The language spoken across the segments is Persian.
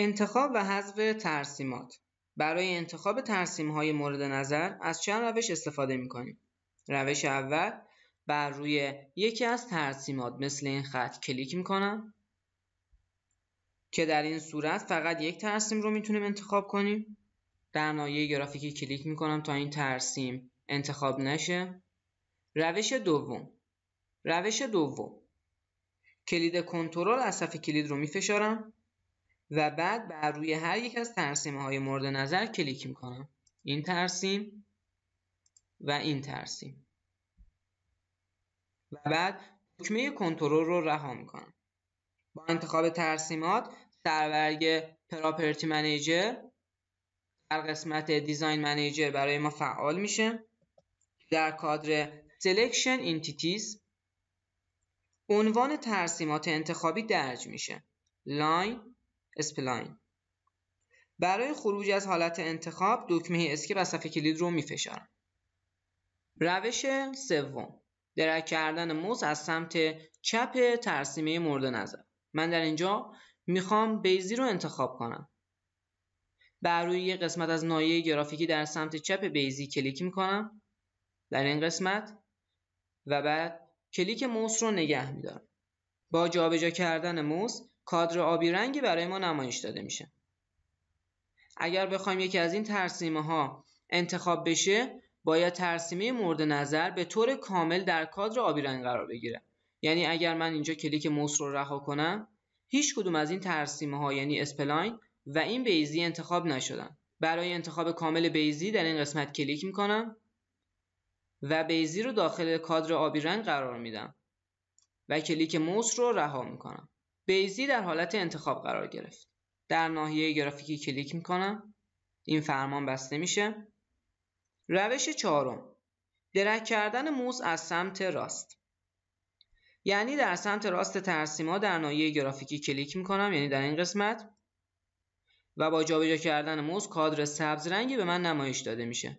انتخاب و حذف ترسیمات برای انتخاب ترسیم های مورد نظر از چند روش استفاده می کنیم. روش اول بر روی یکی از ترسیمات مثل این خط کلیک می کنم که در این صورت فقط یک ترسیم رو میتونیم انتخاب کنیم. در نایه گرافیکی کلیک می کنم تا این ترسیم انتخاب نشه. روش دوم روش دوم کلید کنترل از صفحه کلید رو می فشارم و بعد بر روی هر یک از ترسیم های مورد نظر کلیک میکنم این ترسیم و این ترسیم و بعد دکمه کنترل رو رها میکنم با انتخاب ترسیمات سرورگ پراپرتی منیجر در قسمت دیزاین منیجر برای ما فعال میشه در کادر Selection Entities عنوان ترسیمات انتخابی درج میشه لاین اسپلاین برای خروج از حالت انتخاب دکمه اسکیپ از صفحه کلید رو میفشارم روش سوم درک کردن موز از سمت چپ ترسیمه مورد نظر من در اینجا میخوام بیزی رو انتخاب کنم بر روی قسمت از نایه گرافیکی در سمت چپ بیزی کلیک میکنم در این قسمت و بعد کلیک موس رو نگه میدارم با جابجا کردن موس کادر آبی رنگی برای ما نمایش داده میشه اگر بخوایم یکی از این ترسیمه ها انتخاب بشه باید ترسیمه مورد نظر به طور کامل در کادر آبی رنگ قرار بگیره یعنی اگر من اینجا کلیک موس رو رها کنم هیچ کدوم از این ترسیمه ها یعنی اسپلاین و این بیزی انتخاب نشدن برای انتخاب کامل بیزی در این قسمت کلیک میکنم و بیزی رو داخل کادر آبی رنگ قرار میدم و کلیک موس رو رها میکنم بیزی در حالت انتخاب قرار گرفت در ناحیه گرافیکی کلیک میکنم این فرمان بسته میشه روش چهارم درک کردن موز از سمت راست یعنی در سمت راست ترسیما در ناحیه گرافیکی کلیک میکنم یعنی در این قسمت و با جابجا کردن موز کادر سبز رنگی به من نمایش داده میشه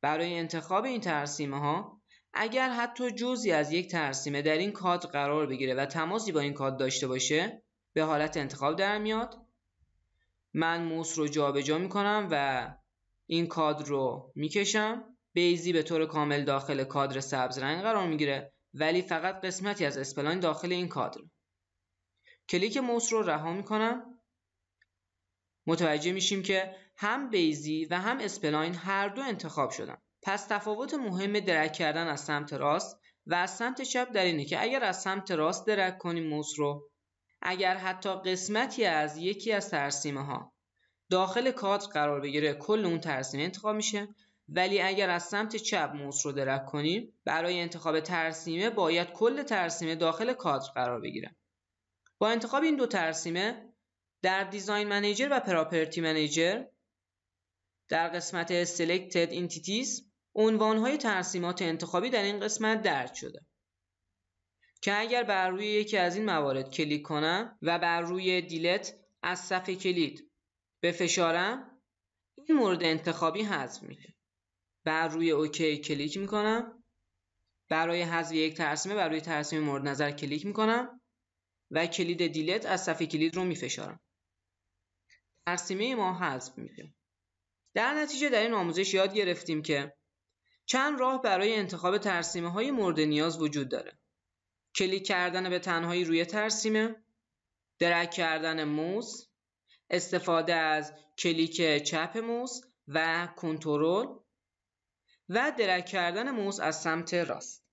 برای انتخاب این ترسیمه ها اگر حتی جزی از یک ترسیمه در این کادر قرار بگیره و تماسی با این کادر داشته باشه به حالت انتخاب در میاد من موس رو جابجا میکنم و این کادر رو میکشم بیزی به طور کامل داخل کادر سبز رنگ قرار میگیره ولی فقط قسمتی از اسپلاین داخل این کادر کلیک موس رو رها میکنم متوجه میشیم که هم بیزی و هم اسپلاین هر دو انتخاب شدن پس تفاوت مهم درک کردن از سمت راست و از سمت چپ در اینه که اگر از سمت راست درک کنیم موس رو اگر حتی قسمتی از یکی از ترسیمه ها داخل کادر قرار بگیره کل اون ترسیمه انتخاب میشه ولی اگر از سمت چپ موس رو درک کنیم برای انتخاب ترسیمه باید کل ترسیمه داخل کادر قرار بگیره با انتخاب این دو ترسیمه در دیزاین منیجر و پراپرتی منیجر در قسمت Selected Entities های ترسیمات انتخابی در این قسمت درد شده که اگر بر روی یکی از این موارد کلیک کنم و بر روی دیلت از صفحه کلید بفشارم این مورد انتخابی حذف میشه بر روی اوکی کلیک میکنم برای حذف یک ترسیمه بر روی ترسیم مورد نظر کلیک میکنم و کلید دیلت از صفحه کلید رو میفشارم ترسیمه ما حذف میشه در نتیجه در این آموزش یاد گرفتیم که چند راه برای انتخاب ترسیمه های مورد نیاز وجود داره. کلیک کردن به تنهایی روی ترسیمه، درک کردن موس، استفاده از کلیک چپ موس و کنترل و درک کردن موس از سمت راست.